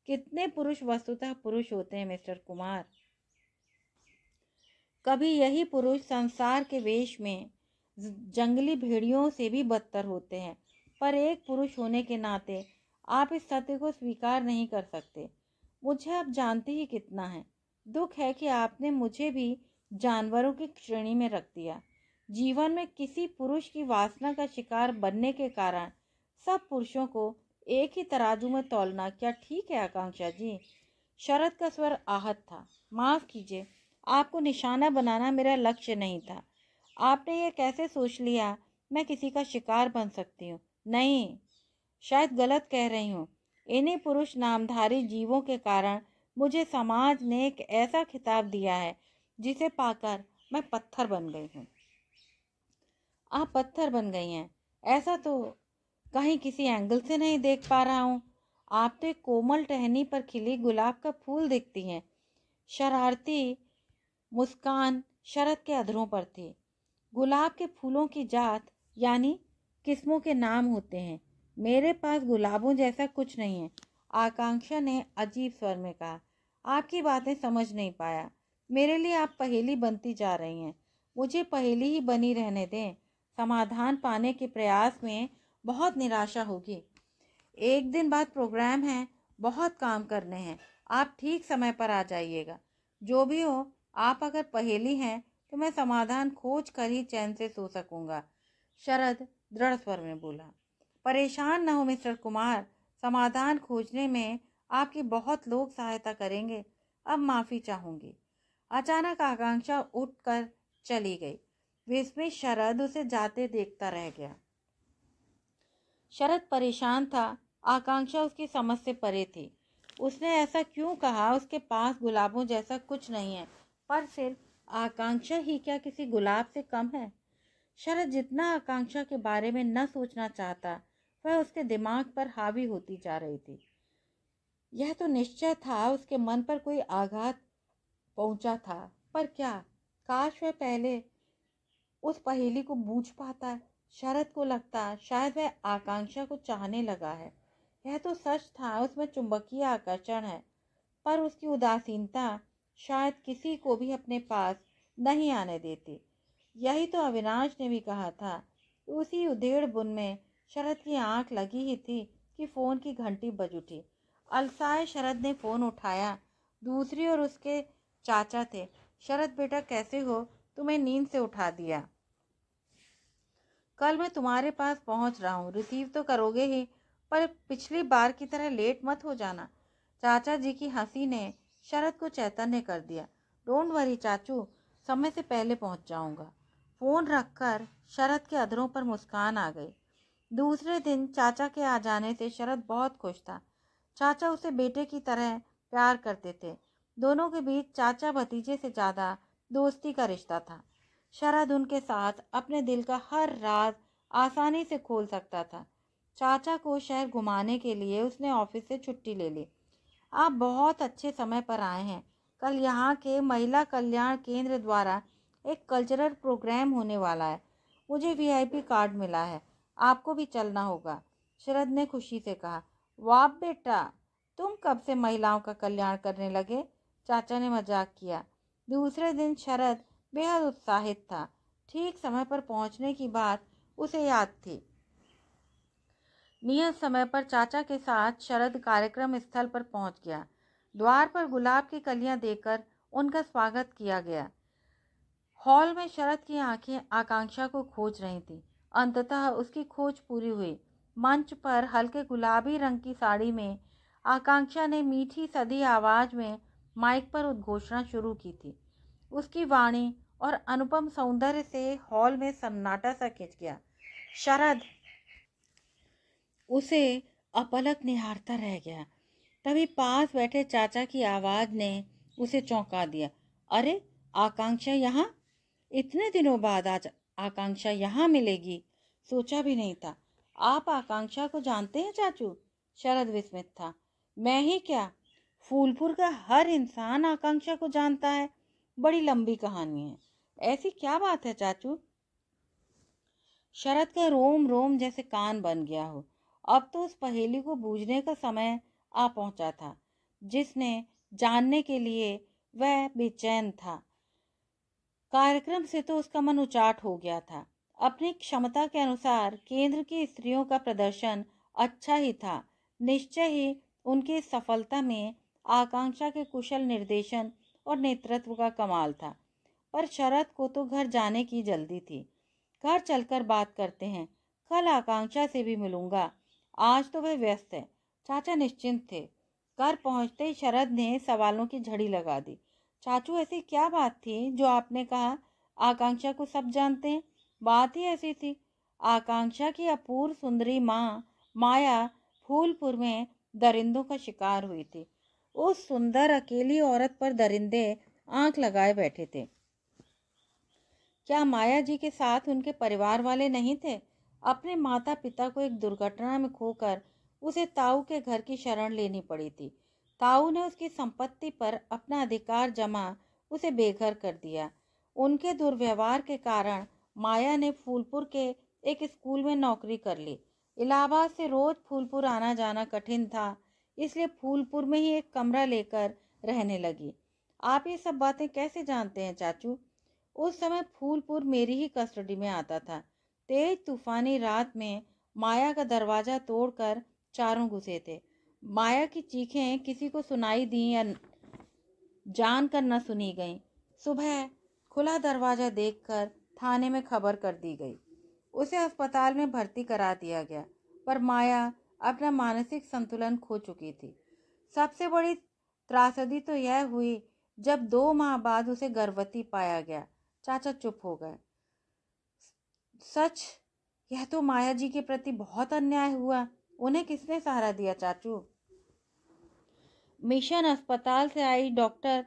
कितने पुरुष वस्तुतः पुरुष होते हैं मिस्टर कुमार कभी यही पुरुष संसार के वेश में जंगली भेड़ियों से भी बदतर होते हैं पर एक पुरुष होने के नाते आप इस सत्य को स्वीकार नहीं कर सकते मुझे आप जानते ही कितना है दुख है कि आपने मुझे भी जानवरों की श्रेणी में रख दिया जीवन में किसी पुरुष की वासना का शिकार बनने के कारण सब पुरुषों को एक ही तराजू में तोलना क्या ठीक है आकांक्षा जी शरद का स्वर आहत था माफ़ कीजिए आपको निशाना बनाना मेरा लक्ष्य नहीं था आपने यह कैसे सोच लिया मैं किसी का शिकार बन सकती हूँ नहीं शायद गलत कह रही हूँ इन्हीं पुरुष नामधारी जीवों के कारण मुझे समाज ने एक ऐसा खिताब दिया है जिसे पाकर मैं पत्थर बन गई हूँ आप पत्थर बन गई हैं ऐसा तो कहीं किसी एंगल से नहीं देख पा रहा हूँ आप तो एक कोमल टहनी पर खिली गुलाब का फूल दिखती हैं शरारती मुस्कान शरद के अधरों पर थी गुलाब के फूलों की जात यानी किस्मों के नाम होते हैं मेरे पास गुलाबों जैसा कुछ नहीं है आकांक्षा ने अजीब स्वर में कहा आपकी बातें समझ नहीं पाया मेरे लिए आप पहेली बनती जा रही हैं मुझे पहेली ही बनी रहने दें समाधान पाने के प्रयास में बहुत निराशा होगी एक दिन बाद प्रोग्राम है बहुत काम करने हैं आप ठीक समय पर आ जाइएगा जो भी हो आप अगर पहेली हैं तो मैं समाधान खोज कर ही चैन से सो सकूंगा शरद दृढ़ स्वर में बोला परेशान न हो मिस्टर कुमार समाधान खोजने में आपकी बहुत लोग सहायता करेंगे अब माफ़ी चाहूँगी अचानक आकांक्षा उठकर चली गई विस्मित शरद उसे जाते देखता रह गया शरद परेशान था आकांक्षा उसकी समझ से परे थी उसने ऐसा क्यों कहा उसके पास गुलाबों जैसा कुछ नहीं है पर सिर्फ आकांक्षा ही क्या किसी गुलाब से कम है शरद जितना आकांक्षा के बारे में न सोचना चाहता वह उसके दिमाग पर हावी होती जा रही थी यह तो निश्चय था उसके मन पर कोई आघात पहुंचा था पर क्या काश वह पहले उस पहेली को बूझ पाता है शरद को लगता शायद वह आकांक्षा को चाहने लगा है यह तो सच था उसमें चुंबकीय आकर्षण है पर उसकी उदासीनता शायद किसी को भी अपने पास नहीं आने देती यही तो अविनाश ने भी कहा था उसी उधेड़ बुन में शरद की आंख लगी ही थी कि फ़ोन की घंटी बज उठी अलसाए शरद ने फ़ोन उठाया दूसरी और उसके चाचा थे शरद बेटा कैसे हो तुम्हें नींद से उठा दिया कल मैं तुम्हारे पास पहुंच रहा हूँ रिसीव तो करोगे ही पर पिछली बार की तरह लेट मत हो जाना चाचा जी की हंसी ने शरद को चैतन्य कर दिया डोंट वरी चाचू समय से पहले पहुंच जाऊंगा फ़ोन रखकर शरद के अधरों पर मुस्कान आ गई दूसरे दिन चाचा के आ जाने से शरद बहुत खुश था चाचा उसे बेटे की तरह प्यार करते थे दोनों के बीच चाचा भतीजे से ज़्यादा दोस्ती का रिश्ता था शरद उनके साथ अपने दिल का हर राज आसानी से खोल सकता था चाचा को शहर घुमाने के लिए उसने ऑफिस से छुट्टी ले ली आप बहुत अच्छे समय पर आए हैं कल यहाँ के महिला कल्याण केंद्र द्वारा एक कल्चरल प्रोग्राम होने वाला है मुझे वीआईपी कार्ड मिला है आपको भी चलना होगा शरद ने खुशी से कहा वाह बेटा तुम कब से महिलाओं का कल्याण करने लगे चाचा ने मजाक किया दूसरे दिन शरद बेहद उत्साहित था ठीक समय पर पहुंचने की बात उसे याद थी नियत समय पर चाचा के साथ शरद कार्यक्रम स्थल पर पहुंच गया द्वार पर गुलाब की कलियां देकर उनका स्वागत किया गया हॉल में शरद की आंखें आकांक्षा को खोज रही थी अंततः उसकी खोज पूरी हुई मंच पर हल्के गुलाबी रंग की साड़ी में आकांक्षा ने मीठी सदी आवाज में माइक पर उद्घोषणा शुरू की थी उसकी वाणी और अनुपम सौंदर्य से हॉल में सन्नाटा सा खिंच गया शरद उसे अपलक निहारता रह गया तभी पास बैठे चाचा की आवाज़ ने उसे चौंका दिया अरे आकांक्षा यहाँ इतने दिनों बाद आज आकांक्षा यहाँ मिलेगी सोचा भी नहीं था आप आकांक्षा को जानते हैं चाचू शरद विस्मित था मैं ही क्या फूलपुर का हर इंसान आकांक्षा को जानता है बड़ी लंबी कहानी है ऐसी क्या बात है चाचू शरद का रोम रोम जैसे कान बन गया हो अब तो उस पहेली को बूझने का समय आ पहुंचा था जिसने जानने के लिए वह बेचैन था कार्यक्रम से तो उसका मन उचाट हो गया था अपनी क्षमता के अनुसार केंद्र की स्त्रियों का प्रदर्शन अच्छा ही था निश्चय ही उनकी सफलता में आकांक्षा के कुशल निर्देशन और नेतृत्व का कमाल था पर शरद को तो घर जाने की जल्दी थी घर चलकर बात करते हैं कल आकांक्षा से भी मिलूंगा आज तो वह व्यस्त है चाचा निश्चिंत थे घर पहुंचते ही शरद ने सवालों की झड़ी लगा दी चाचू ऐसी क्या बात थी जो आपने कहा आकांक्षा को सब जानते हैं बात ही ऐसी थी आकांक्षा की अपूर्व सुंदरी माँ माया फूलपुर में दरिंदों का शिकार हुई थी उस सुंदर अकेली औरत पर दरिंदे आंख लगाए बैठे थे क्या माया जी के साथ उनके परिवार वाले नहीं थे अपने माता पिता को एक दुर्घटना में खोकर उसे ताऊ के घर की शरण लेनी पड़ी थी ताऊ ने उसकी संपत्ति पर अपना अधिकार जमा उसे बेघर कर दिया उनके दुर्व्यवहार के कारण माया ने फूलपुर के एक स्कूल में नौकरी कर ली इलाहाबाद से रोज फूलपुर आना जाना कठिन था इसलिए फूलपुर में ही एक कमरा लेकर रहने लगी आप ये सब बातें कैसे जानते हैं चाचू उस समय फूलपुर मेरी ही कस्टडी में आता था तेज तूफानी रात में माया का दरवाज़ा तोड़कर चारों घुसे थे माया की चीखें किसी को सुनाई दी या जान कर न सुनी गईं सुबह खुला दरवाज़ा देखकर थाने में खबर कर दी गई उसे अस्पताल में भर्ती करा दिया गया पर माया अपना मानसिक संतुलन खो चुकी थी सबसे बड़ी त्रासदी तो यह हुई जब दो माह बाद उसे गर्भवती पाया गया चाचा चुप हो गए सच यह तो माया जी के प्रति बहुत अन्याय हुआ उन्हें किसने सहारा दिया चाचू मिशन अस्पताल से आई डॉक्टर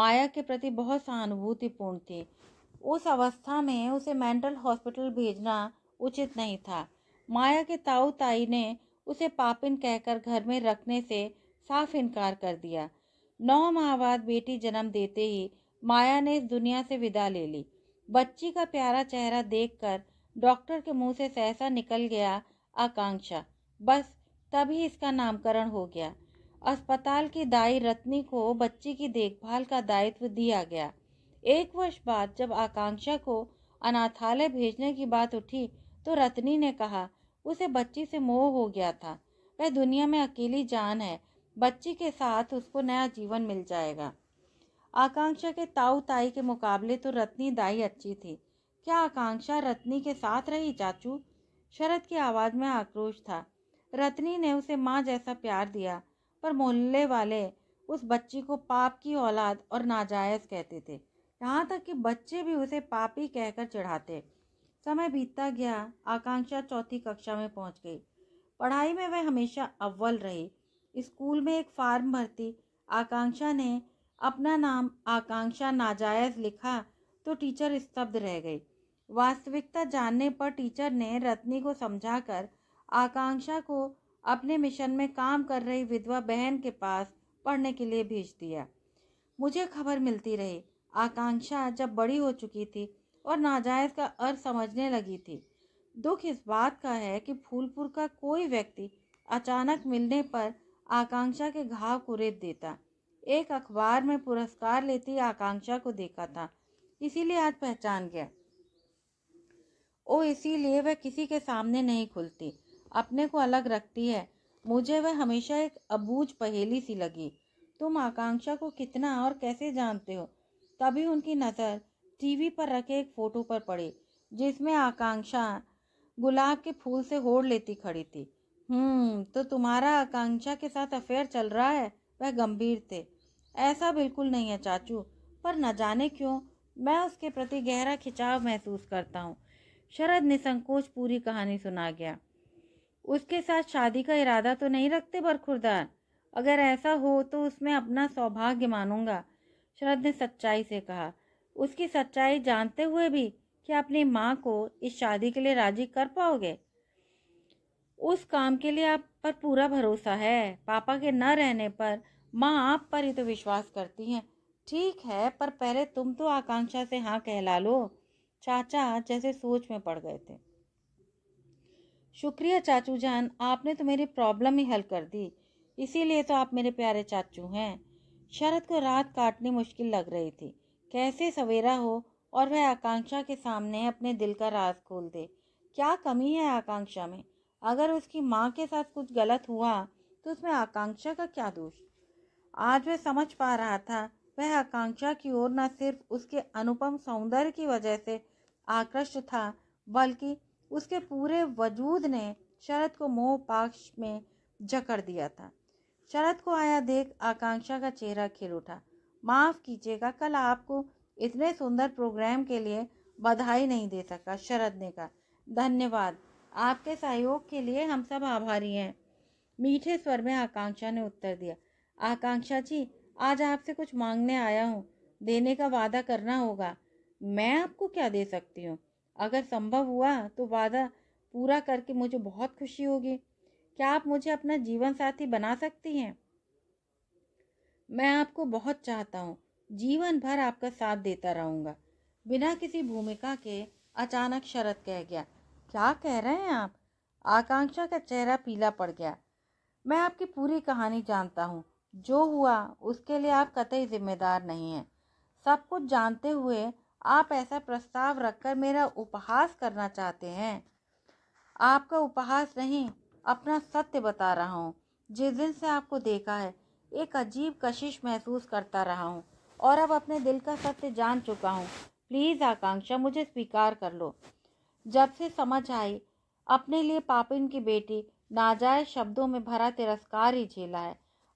माया के प्रति बहुत सहानुभूतिपूर्ण थी उस अवस्था में उसे मेंटल हॉस्पिटल भेजना उचित नहीं था माया के ताऊ ताई ने उसे पापिन कहकर घर में रखने से साफ इनकार कर दिया नौ माह बाद बेटी जन्म देते ही माया ने इस दुनिया से विदा ले ली बच्ची का प्यारा चेहरा देखकर डॉक्टर के मुंह से सहसा निकल गया आकांक्षा बस तभी इसका नामकरण हो गया अस्पताल की दाई रत्नी को बच्ची की देखभाल का दायित्व दिया गया एक वर्ष बाद जब आकांक्षा को अनाथालय भेजने की बात उठी तो रत्नी ने कहा उसे बच्ची से मोह हो गया था वह दुनिया में अकेली जान है बच्ची के साथ उसको नया जीवन मिल जाएगा आकांक्षा के ताऊ ताई के मुकाबले तो रत्नी दाई अच्छी थी क्या आकांक्षा रत्नी के साथ रही चाचू शरद की आवाज़ में आक्रोश था रत्नी ने उसे माँ जैसा प्यार दिया पर मोहल्ले वाले उस बच्ची को पाप की औलाद और नाजायज़ कहते थे यहाँ तक कि बच्चे भी उसे पापी कहकर चढ़ाते समय बीतता गया आकांक्षा चौथी कक्षा में पहुँच गई पढ़ाई में वह हमेशा अव्वल रही स्कूल में एक फार्म भरती आकांक्षा ने अपना नाम आकांक्षा नाजायज़ लिखा तो टीचर स्तब्ध रह गई वास्तविकता जानने पर टीचर ने रत्नी को समझाकर आकांक्षा को अपने मिशन में काम कर रही विधवा बहन के पास पढ़ने के लिए भेज दिया मुझे खबर मिलती रही आकांक्षा जब बड़ी हो चुकी थी और नाजायज़ का अर्थ समझने लगी थी दुख इस बात का है कि फूलपुर का कोई व्यक्ति अचानक मिलने पर आकांक्षा के घाव को रेत देता एक अखबार में पुरस्कार लेती आकांक्षा को देखा था इसीलिए आज पहचान गया ओ इसीलिए वह किसी के सामने नहीं खुलती अपने को अलग रखती है मुझे वह हमेशा एक अबूझ पहेली सी लगी तुम आकांक्षा को कितना और कैसे जानते हो तभी उनकी नज़र टीवी पर रखे एक फ़ोटो पर पड़ी जिसमें आकांक्षा गुलाब के फूल से होड़ लेती खड़ी थी हम्म तो तुम्हारा आकांक्षा के साथ अफेयर चल रहा है वह गंभीर थे ऐसा बिल्कुल नहीं है चाचू पर न जाने क्यों मैं उसके प्रति गहरा खिंचाव महसूस करता हूँ शरद निसंकोच पूरी कहानी सुना गया उसके साथ शादी का इरादा तो नहीं रखते बरखुरदार अगर ऐसा हो तो उसमें अपना सौभाग्य मानूंगा शरद ने सच्चाई से कहा उसकी सच्चाई जानते हुए भी क्या अपनी माँ को इस शादी के लिए राजी कर पाओगे उस काम के लिए आप पर पूरा भरोसा है पापा के न रहने पर माँ आप पर ही तो विश्वास करती हैं ठीक है पर पहले तुम तो आकांक्षा से हाँ कहला लो चाचा जैसे सोच में पड़ गए थे शुक्रिया चाचू जान आपने तो मेरी प्रॉब्लम ही हल कर दी इसीलिए तो आप मेरे प्यारे चाचू हैं शरद को रात काटनी मुश्किल लग रही थी कैसे सवेरा हो और वह आकांक्षा के सामने अपने दिल का राज खोल दे क्या कमी है आकांक्षा में अगर उसकी माँ के साथ कुछ गलत हुआ तो उसमें आकांक्षा का क्या दोष आज वह समझ पा रहा था वह आकांक्षा की ओर न सिर्फ उसके अनुपम सौंदर्य की वजह से आकृष्ट था बल्कि उसके पूरे वजूद ने शरद को मोह पाक्ष में जकड़ दिया था शरद को आया देख आकांक्षा का चेहरा खिल उठा माफ़ कीजिएगा कल आपको इतने सुंदर प्रोग्राम के लिए बधाई नहीं दे सका शरद ने कहा धन्यवाद आपके सहयोग के लिए हम सब आभारी हैं मीठे स्वर में आकांक्षा ने उत्तर दिया आकांक्षा जी आज आपसे कुछ मांगने आया हूँ देने का वादा करना होगा मैं आपको क्या दे सकती हूँ अगर संभव हुआ तो वादा पूरा करके मुझे बहुत खुशी होगी क्या आप मुझे अपना जीवन साथी बना सकती हैं मैं आपको बहुत चाहता हूँ जीवन भर आपका साथ देता रहूँगा बिना किसी भूमिका के अचानक शरद कह गया क्या कह रहे हैं आप आकांक्षा का चेहरा पीला पड़ गया मैं आपकी पूरी कहानी जानता हूँ जो हुआ उसके लिए आप कतई जिम्मेदार नहीं हैं सब कुछ जानते हुए आप ऐसा प्रस्ताव रखकर मेरा उपहास करना चाहते हैं आपका उपहास नहीं अपना सत्य बता रहा हूँ जिस दिन से आपको देखा है एक अजीब कशिश महसूस करता रहा हूँ और अब अपने दिल का सत्य जान चुका हूँ प्लीज़ आकांक्षा मुझे स्वीकार कर लो जब से समझ आई अपने लिए पापिन की बेटी नाजायज शब्दों में भरा तिरस्कार ही झेला है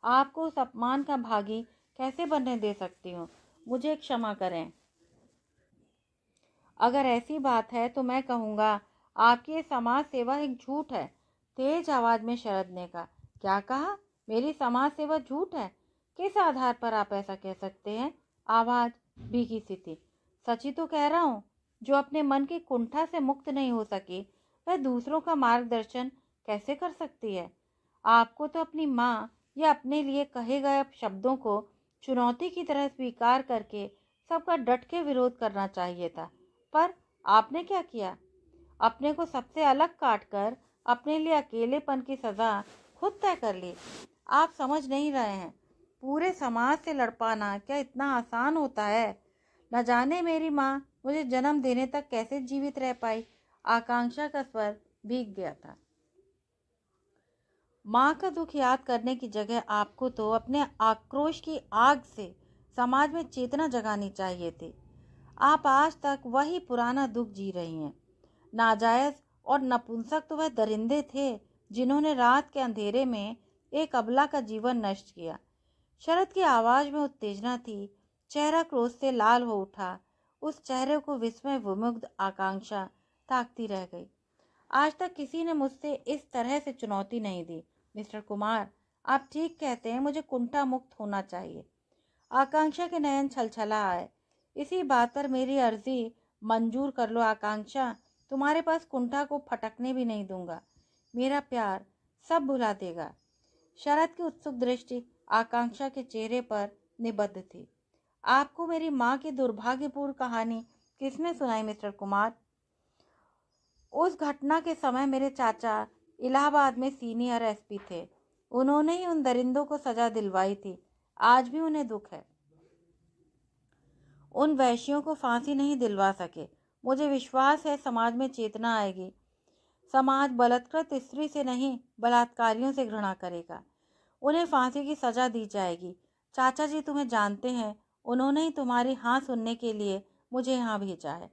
आपको उस अपमान का भागी कैसे बनने दे सकती हूँ मुझे क्षमा करें अगर ऐसी बात है तो मैं कहूँगा आपकी समाज सेवा एक झूठ है तेज आवाज़ में शरद ने कहा क्या कहा मेरी समाज सेवा झूठ है किस आधार पर आप ऐसा कह सकते हैं आवाज़ भीगी सी थी सची तो कह रहा हूँ जो अपने मन की कुंठा से मुक्त नहीं हो सकी वह दूसरों का मार्गदर्शन कैसे कर सकती है आपको तो अपनी माँ या अपने लिए कहे गए शब्दों को चुनौती की तरह स्वीकार करके सबका डट के विरोध करना चाहिए था पर आपने क्या किया अपने को सबसे अलग काट कर अपने लिए अकेलेपन की सज़ा खुद तय कर ली आप समझ नहीं रहे हैं पूरे समाज से लड़ पाना क्या इतना आसान होता है न जाने मेरी माँ मुझे जन्म देने तक कैसे जीवित रह पाई आकांक्षा का स्वर भीग गया था माँ का दुख याद करने की जगह आपको तो अपने आक्रोश की आग से समाज में चेतना जगानी चाहिए थी आप आज तक वही पुराना दुख जी रही हैं नाजायज़ और नपुंसक तो वह दरिंदे थे जिन्होंने रात के अंधेरे में एक अबला का जीवन नष्ट किया शरद की आवाज़ में उत्तेजना थी चेहरा क्रोध से लाल हो उठा उस चेहरे को विस्मय विमुग्ध आकांक्षा ताकती रह गई आज तक किसी ने मुझसे इस तरह से चुनौती नहीं दी मिस्टर कुमार आप ठीक कहते हैं मुझे कुंठा मुक्त होना चाहिए आकांक्षा के नयन छलछला आए इसी बात पर मेरी अर्जी मंजूर कर लो आकांक्षा तुम्हारे पास कुंठा को फटकने भी नहीं दूंगा मेरा प्यार सब भुला देगा शरद की उत्सुक दृष्टि आकांक्षा के चेहरे पर निबद्ध थी आपको मेरी माँ की दुर्भाग्यपूर्ण कहानी किसने सुनाई मिस्टर कुमार उस घटना के समय मेरे चाचा इलाहाबाद में सीनियर एसपी थे उन्होंने ही उन दरिंदों को सजा दिलवाई थी आज भी उन्हें दुख है उन वैश्यों को फांसी नहीं दिलवा सके मुझे विश्वास है समाज में चेतना आएगी समाज बलात्कृत स्त्री से नहीं बलात्कारियों से घृणा करेगा उन्हें फांसी की सजा दी जाएगी चाचा जी तुम्हें जानते हैं उन्होंने ही तुम्हारी हाँ सुनने के लिए मुझे यहाँ भेजा है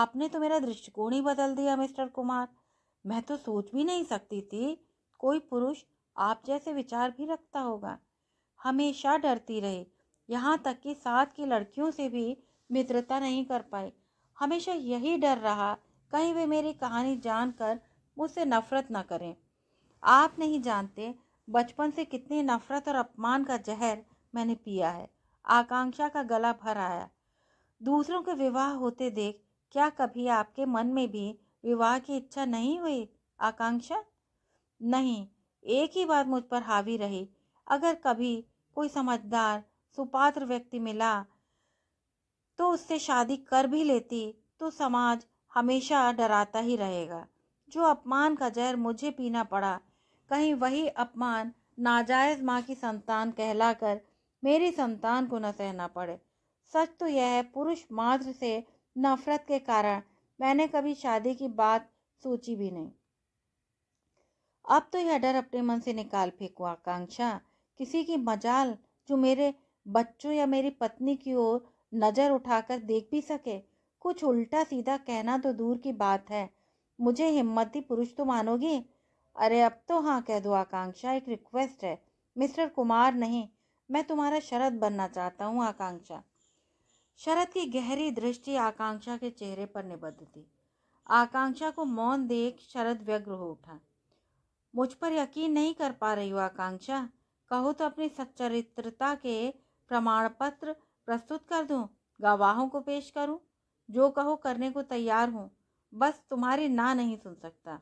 आपने तो मेरा दृष्टिकोण ही बदल दिया मिस्टर कुमार मैं तो सोच भी नहीं सकती थी कोई पुरुष आप जैसे विचार भी रखता होगा हमेशा डरती रही यहाँ तक कि साथ की लड़कियों से भी मित्रता नहीं कर पाई हमेशा यही डर रहा कहीं वे मेरी कहानी जानकर मुझसे नफरत ना करें आप नहीं जानते बचपन से कितनी नफरत और अपमान का जहर मैंने पिया है आकांक्षा का गला भर आया दूसरों के विवाह होते देख क्या कभी आपके मन में भी विवाह की इच्छा नहीं हुई आकांक्षा नहीं एक ही बात मुझ पर हावी रही अगर कभी कोई समझदार सुपात्र व्यक्ति मिला तो उससे शादी कर भी लेती तो समाज हमेशा डराता ही रहेगा जो अपमान का जहर मुझे पीना पड़ा कहीं वही अपमान नाजायज माँ की संतान कहलाकर मेरी संतान को न सहना पड़े सच तो यह है पुरुष मात्र से नफरत के कारण मैंने कभी शादी की बात सोची भी नहीं अब तो यह डर अपने मन से निकाल फेंको आकांक्षा किसी की मजाल जो मेरे बच्चों या मेरी पत्नी की ओर नज़र उठाकर देख भी सके कुछ उल्टा सीधा कहना तो दूर की बात है मुझे हिम्मत ही पुरुष तो मानोगे अरे अब तो हाँ कह दो आकांक्षा एक रिक्वेस्ट है मिस्टर कुमार नहीं मैं तुम्हारा शरद बनना चाहता हूँ आकांक्षा शरद की गहरी दृष्टि आकांक्षा के चेहरे पर निबद्ध थी आकांक्षा को मौन देख शरद व्यग्र हो उठा मुझ पर यकीन नहीं कर पा रही हो आकांक्षा कहो तो अपनी सच्चरित्रता के प्रमाण पत्र प्रस्तुत कर दूं गवाहों को पेश करूं जो कहो करने को तैयार हूं बस तुम्हारी ना नहीं सुन सकता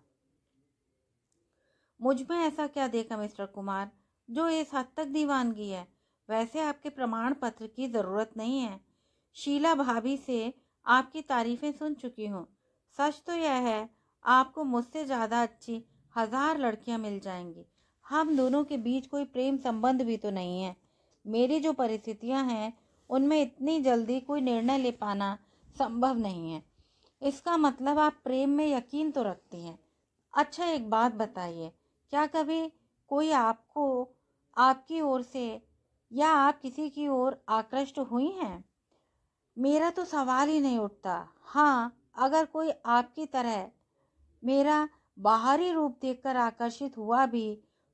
मुझ में ऐसा क्या देखा मिस्टर कुमार जो इस हद तक दीवानगी है वैसे आपके प्रमाण पत्र की ज़रूरत नहीं है शीला भाभी से आपकी तारीफ़ें सुन चुकी हूँ सच तो यह है आपको मुझसे ज़्यादा अच्छी हज़ार लड़कियाँ मिल जाएंगी हम दोनों के बीच कोई प्रेम संबंध भी तो नहीं है मेरी जो परिस्थितियाँ हैं उनमें इतनी जल्दी कोई निर्णय ले पाना संभव नहीं है इसका मतलब आप प्रेम में यकीन तो रखती हैं अच्छा एक बात बताइए क्या कभी कोई आपको आपकी ओर से या आप किसी की ओर आकृष्ट हुई हैं मेरा तो सवाल ही नहीं उठता हाँ अगर कोई आपकी तरह मेरा बाहरी रूप देखकर आकर्षित हुआ भी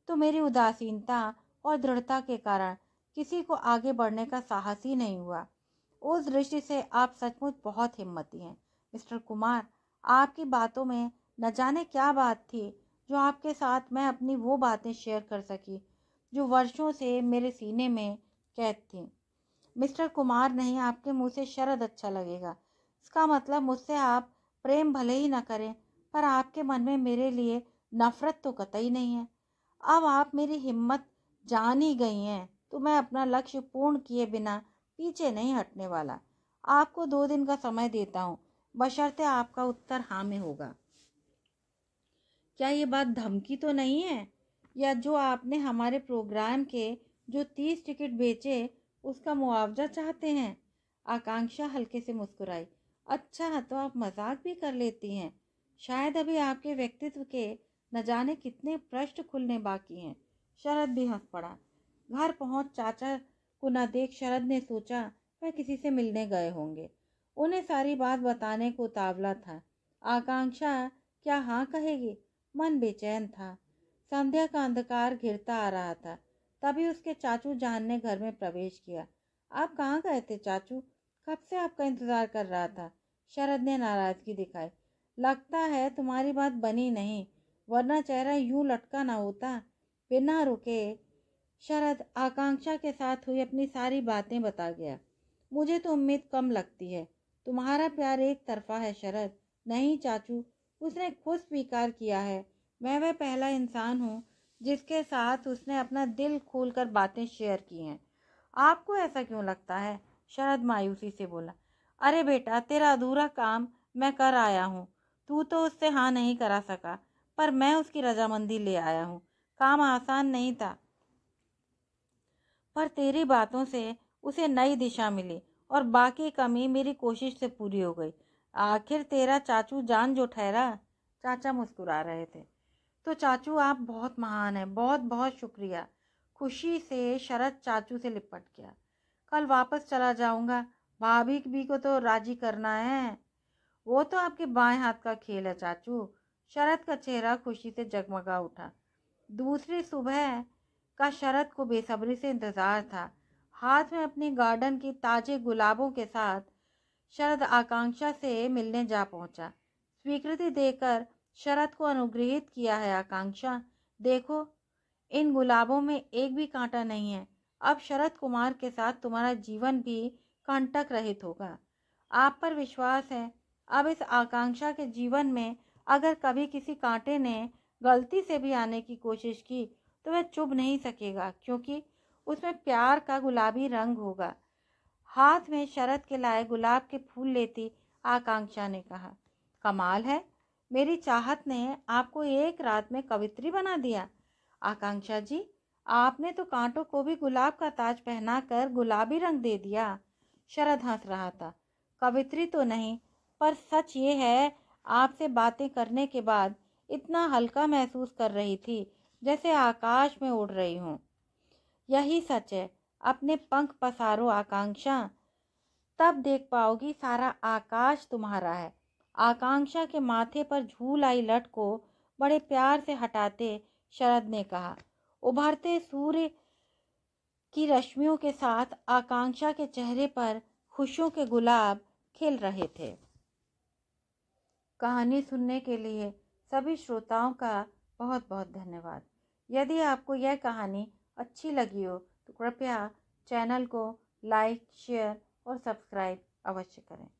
तो मेरी उदासीनता और दृढ़ता के कारण किसी को आगे बढ़ने का साहस ही नहीं हुआ उस दृष्टि से आप सचमुच बहुत हिम्मती हैं मिस्टर कुमार आपकी बातों में न जाने क्या बात थी जो आपके साथ मैं अपनी वो बातें शेयर कर सकी जो वर्षों से मेरे सीने में कैद थीं मिस्टर कुमार नहीं आपके मुंह से शरद अच्छा लगेगा इसका मतलब मुझसे आप प्रेम भले ही ना करें पर आपके मन में मेरे लिए नफरत तो कतई नहीं है अब आप मेरी हिम्मत जान ही गई हैं तो मैं अपना लक्ष्य पूर्ण किए बिना पीछे नहीं हटने वाला आपको दो दिन का समय देता हूँ बशर्ते आपका उत्तर हाँ में होगा क्या ये बात धमकी तो नहीं है या जो आपने हमारे प्रोग्राम के जो तीस टिकट बेचे उसका मुआवजा चाहते हैं आकांक्षा हल्के से मुस्कुराई अच्छा तो आप मजाक भी कर लेती हैं शायद अभी आपके व्यक्तित्व के न जाने कितने पृष्ठ खुलने बाकी हैं शरद भी हंस पड़ा घर पहुंच चाचा को न देख शरद ने सोचा वह किसी से मिलने गए होंगे उन्हें सारी बात बताने को उतावला था आकांक्षा क्या हाँ कहेगी मन बेचैन था संध्या का अंधकार घिरता आ रहा था तभी उसके चाचू जान ने घर में प्रवेश किया आप कहाँ गए थे चाचू कब से आपका इंतज़ार कर रहा था शरद ने नाराज़गी दिखाई लगता है तुम्हारी बात बनी नहीं वरना चेहरा यूं लटका ना होता बिना रुके शरद आकांक्षा के साथ हुई अपनी सारी बातें बता गया मुझे तो उम्मीद कम लगती है तुम्हारा प्यार एक तरफा है शरद नहीं चाचू उसने खुद स्वीकार किया है मैं वह पहला इंसान हूँ जिसके साथ उसने अपना दिल खोलकर बातें शेयर की हैं आपको ऐसा क्यों लगता है शरद मायूसी से बोला अरे बेटा तेरा अधूरा काम मैं कर आया हूँ तू तो उससे हाँ नहीं करा सका पर मैं उसकी रजामंदी ले आया हूँ काम आसान नहीं था पर तेरी बातों से उसे नई दिशा मिली और बाकी कमी मेरी कोशिश से पूरी हो गई आखिर तेरा चाचू जान जो ठहरा चाचा मुस्कुरा रहे थे तो चाचू आप बहुत महान हैं बहुत बहुत शुक्रिया खुशी से शरद चाचू से लिपट गया कल वापस चला जाऊंगा भाभी भी को तो राजी करना है वो तो आपके बाएं हाथ का खेल है चाचू शरद का चेहरा खुशी से जगमगा उठा दूसरी सुबह का शरद को बेसब्री से इंतज़ार था हाथ में अपने गार्डन के ताजे गुलाबों के साथ शरद आकांक्षा से मिलने जा पहुंचा स्वीकृति देकर शरद को अनुग्रहित किया है आकांक्षा देखो इन गुलाबों में एक भी कांटा नहीं है अब शरद कुमार के साथ तुम्हारा जीवन भी कंटक रहित होगा आप पर विश्वास है अब इस आकांक्षा के जीवन में अगर कभी किसी कांटे ने गलती से भी आने की कोशिश की तो वह चुभ नहीं सकेगा क्योंकि उसमें प्यार का गुलाबी रंग होगा हाथ में शरद के लाए गुलाब के फूल लेती आकांक्षा ने कहा कमाल है मेरी चाहत ने आपको एक रात में कवित्री बना दिया आकांक्षा जी आपने तो कांटों को भी गुलाब का ताज पहनाकर गुलाबी रंग दे दिया शरद हंस रहा था कवित्री तो नहीं पर सच ये है आपसे बातें करने के बाद इतना हल्का महसूस कर रही थी जैसे आकाश में उड़ रही हूँ यही सच है अपने पंख पसारो आकांक्षा तब देख पाओगी सारा आकाश तुम्हारा है आकांक्षा के माथे पर झूल आई लट को बड़े प्यार से हटाते शरद ने कहा उभरते सूर्य की रश्मियों के साथ आकांक्षा के चेहरे पर खुशियों के गुलाब खिल रहे थे कहानी सुनने के लिए सभी श्रोताओं का बहुत बहुत धन्यवाद यदि आपको यह कहानी अच्छी लगी हो तो कृपया चैनल को लाइक शेयर और सब्सक्राइब अवश्य करें